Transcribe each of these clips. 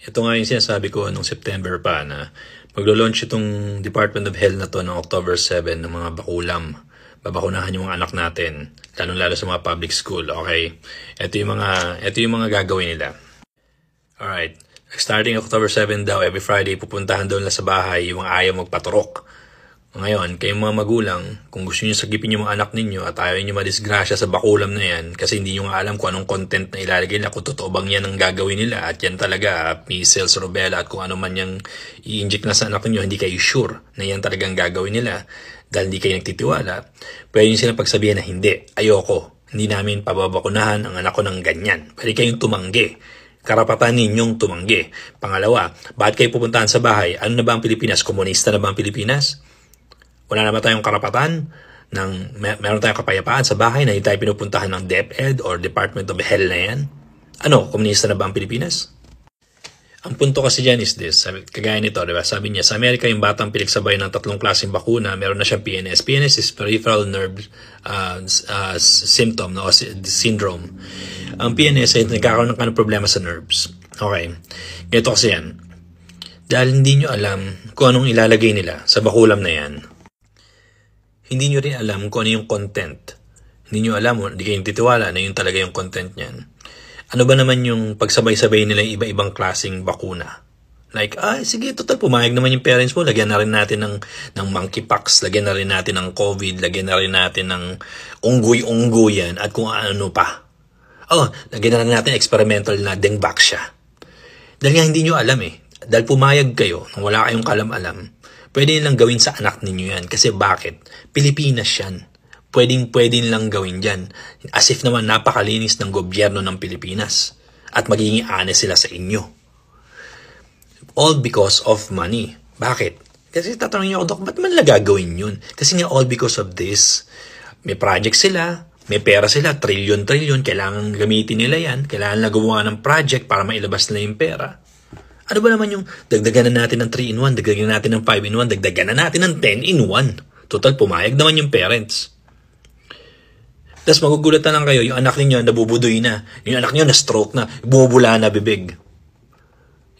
Ito nga yung sinasabi ko nung September pa na maglo-launch itong Department of Health na to ng October 7 ng mga bakulam. Babakunahan yung mga anak natin, lalo-lalo sa mga public school, okay? Ito yung mga, ito yung mga gagawin nila. Alright, starting October 7 daw, every Friday, pupuntahan daw na sa bahay yung ayaw magpaturok ngayon, kayong mga magulang, kung gusto niyo sagipin yung mga anak ninyo at ayaw niyo madisgrasya sa bakulam na yan kasi hindi niyo nga alam kung anong content na ilalagay nila, kung totoo bang yan ang gagawin nila at yan talaga, ah, measles, rubella at kung ano man yung i-inject na sa anak niyo, hindi kayo sure na yan talaga ang gagawin nila dahil hindi kayo nagtitiwala, pwede niyo silang pagsabihan na hindi, ayoko, hindi namin pababakunahan ang anak ko ng ganyan. Pwede kayong tumanggi karapatan ninyong tumanggi. Pangalawa, bakit kayo pupuntahan sa bahay? Ano na ba ang Pilipinas? Komunista na ba ang Pilipinas? Wala na ba tayong karapatan ng mer- meron tayong kapayapaan sa bahay na hindi tayo pinupuntahan ng DepEd or Department of Health na yan? Ano, komunista na ba ang Pilipinas? Ang punto kasi dyan is this, sabi, kagaya nito, diba? sabi niya, sa Amerika yung batang pinagsabay ng tatlong klaseng bakuna, meron na siyang PNS. PNS is peripheral nerve uh, uh, symptom no? syndrome. Ang PNS ay nagkakaroon ng kanong problema sa nerves. Okay, ganito kasi yan. Dahil hindi nyo alam kung anong ilalagay nila sa bakulam na yan, hindi nyo rin alam kung ano yung content. Hindi nyo alam, hindi kayong titiwala na yun talaga yung content niyan. Ano ba naman yung pagsabay-sabay nila yung iba-ibang klasing bakuna? Like, ah, sige, total, pumayag naman yung parents mo. Lagyan na rin natin ng, ng monkeypox, lagyan na rin natin ng COVID, lagyan na rin natin ng unggoy-unggoy yan at kung ano pa. Oh, lagyan na rin natin experimental na dengue siya. Dahil nga hindi nyo alam eh. Dahil pumayag kayo, wala kayong kalam-alam, Pwede nilang gawin sa anak ninyo yan. Kasi bakit? Pilipinas yan. Pwedeng pwede nilang gawin yan. As if naman napakalinis ng gobyerno ng Pilipinas. At magiging honest sila sa inyo. All because of money. Bakit? Kasi tatanungin niyo ako, Dok, ba't man gagawin yun? Kasi nga all because of this, may project sila, may pera sila, trillion-trillion, kailangan gamitin nila yan, kailangan na gumawa ng project para mailabas nila yung pera. Ano ba naman yung dagdagan na natin ng 3 in 1, dagdagan na natin ng 5 in 1, dagdagan na natin ng 10 in 1. Total, pumayag naman yung parents. Tapos magugulat na lang kayo, yung anak ninyo nabubudoy na, yung anak niyo na-stroke na, bubula na bibig.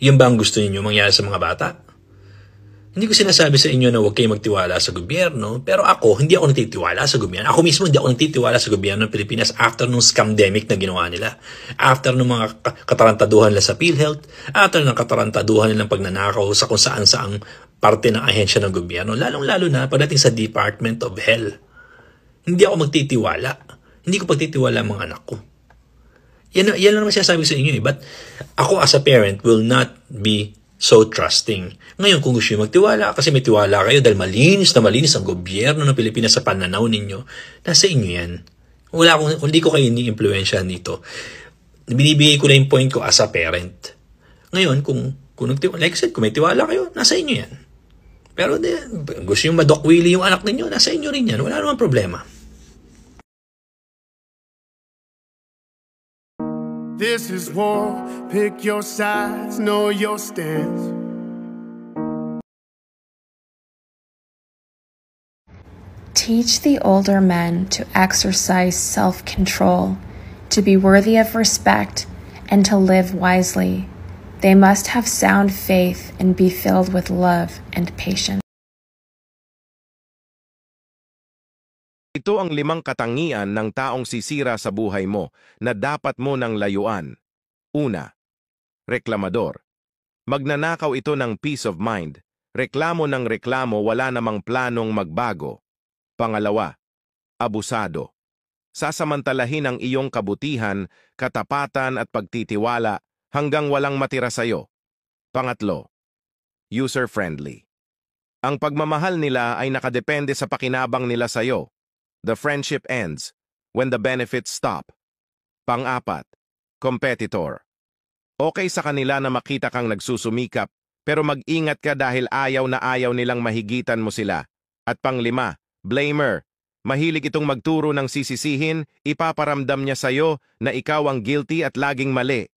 Yan ba ang gusto ninyo mangyari sa mga bata? Hindi ko sinasabi sa inyo na huwag kayong magtiwala sa gobyerno, pero ako, hindi ako natitiwala sa gobyerno. Ako mismo hindi ako nagtitiwala sa gobyerno ng Pilipinas after nung scamdemic na ginawa nila. After nung mga katarantaduhan nila sa PhilHealth, after ng katarantaduhan nila ng pagnanakaw sa kung saan saang parte ng ahensya ng gobyerno, lalong-lalo na pagdating sa Department of Health. Hindi ako magtitiwala. Hindi ko pagtitiwala ang mga anak ko. Yan, yan lang naman sinasabi sa inyo eh. But ako as a parent will not be so trusting. Ngayon kung gusto nyo magtiwala, kasi may tiwala kayo dahil malinis na malinis ang gobyerno ng Pilipinas sa pananaw ninyo, nasa inyo yan. Wala akong, hindi ko kayo ni-influensya nito. Binibigay ko na yung point ko as a parent. Ngayon, kung, kung like I said, kung may tiwala kayo, nasa inyo yan. Pero de, gusto nyo madokwili yung anak ninyo, nasa inyo rin yan. Wala namang problema. This is war. Pick your sides, know your stance. Teach the older men to exercise self control, to be worthy of respect, and to live wisely. They must have sound faith and be filled with love and patience. Ito ang limang katangian ng taong sisira sa buhay mo na dapat mo nang layuan. Una, reklamador. Magnanakaw ito ng peace of mind. Reklamo ng reklamo wala namang planong magbago. Pangalawa, abusado. Sasamantalahin ang iyong kabutihan, katapatan at pagtitiwala hanggang walang matira sa'yo. Pangatlo, user-friendly. Ang pagmamahal nila ay nakadepende sa pakinabang nila sa'yo The friendship ends when the benefits stop. Pang-apat, competitor. Okay sa kanila na makita kang nagsusumikap pero mag-ingat ka dahil ayaw na ayaw nilang mahigitan mo sila. At pang panglima, blamer. Mahilig itong magturo ng sisisihin, ipaparamdam niya sa'yo na ikaw ang guilty at laging mali.